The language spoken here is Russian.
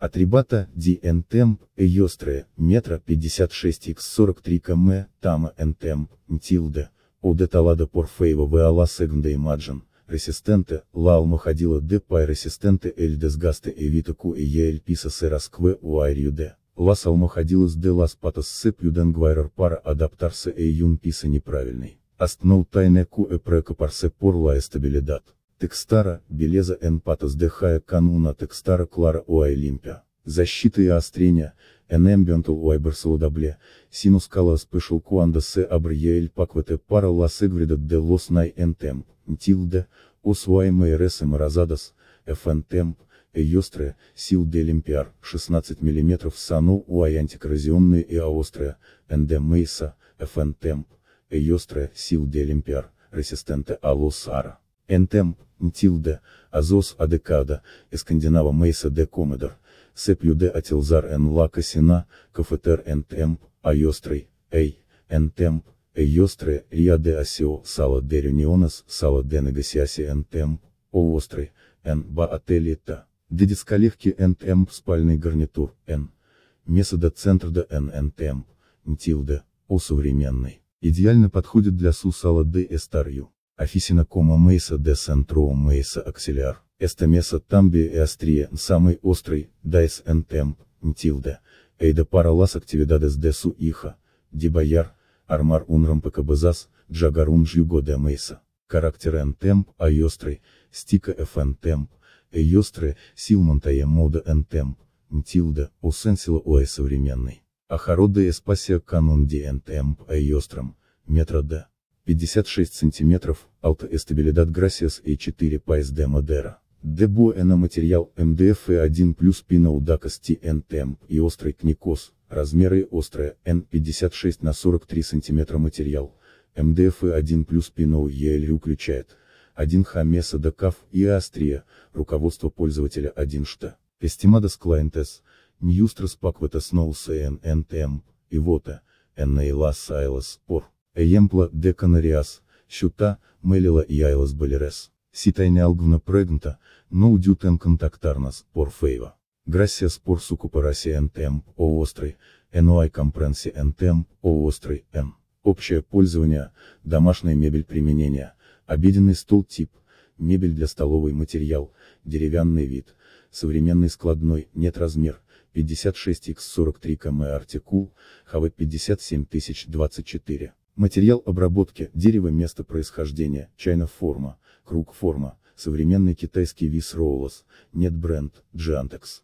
Атрибата, DN темп, Эйостры, метра 56х43 км, Тама Н темп, Мтилда, Ода Талада Порфейва Веала Сегнда Имаджин, Ресистенте, Лаалма Ходила Де Пай Ресистенте Эль Десгаста Эвита Ку Эйель Писа Сераскве Уайрью Де, Лас Алмахадилас Де Лас Патас Се Пьюденгвайрер Пара Адаптарса Эйюн Писа Неправильный, Астнул Тайне Ку Эпрека Парсе Пор Лаэстабилидат. Текстара, Белеза эн Патас дехая кануна Текстара Клара уай лимпя. Защита и острение, en ambiental уайберсалудабле, синус калас пышел куанда се абрьеэль паквете пара лас игврида де лос най эн темп, тилде, ос уай мэйрес и маразадас, фн темп, Эйостре, Сил Делимпиар, 16 мм Сану Уай антикоррозионные и Аостре, НД Мейса, ФН Темп, Эйостре, Сил Делимпиар, Резистенте Алосара. Энтемп, Мтилде, Азос Адекада, Эскандинава Мейса де Комедов, Сеплюде Атилзар Н Ла Касина, Кафетер Н Темп, Айострой, Эй, Н Темп, Эйостре, Я де Асио, Сала де Рюнионес, Сала де Негасиаси Н Темп, О Острый, Н Ба Ателита, де Дискалевки Н Темп спальный гарнитур, Н. Месода центр да Н Н Темп, Мтилде, О современный идеально подходит для Сусала де Эстарью. Афисина кома мейса де центро мейса аксиляр, эстамеса тамби и острие, самый острый, дайс эн темп, мтилда, эйда пара лас активидадес де су иха, дебояр, армар унрам пкбзас, джагарун жюго де мейса, характер эн темп, а йострый, стика фн темп, э йостры, силмонтая мода эн темп, мтилда, у сенсила оэ современный, ахарода эспасия канон ди эн темп, э метра де. 56 см, Alta Estabilidad Gracias a 4 Pais de Madera. De материал МДФ и 1 плюс Pinaudakas TN Temp и острый кникос, размеры острая, N56 на 43 см материал, МДФ и 1 плюс Pinau ELU включает, 1 Хамеса Дакав и Астрия, руководство пользователя 1 Шта, Estimadas Clientes, Ньюстрас Паквета Сноус и ННТМ, и Вота, Эннейлас сайлас Пор. Ejemplă de Canarias, Ciuta, Melila Iailas Baleares. Si tainealgvna pregnta, nu udiut în contactarnas, por feiva. Gracias por su cooperación temp, o острый, no hay comprensión temp, o острый, m. Общее пользование, домашняя мебель применения, обеденный стол тип, мебель для столовой материал, деревянный вид, современный складной, нет размер, 56x43 км артикул, ХВ 57024. Материал обработки, дерево место происхождения, чайна форма, круг форма, современный китайский вис роулос, нет бренд, джантекс.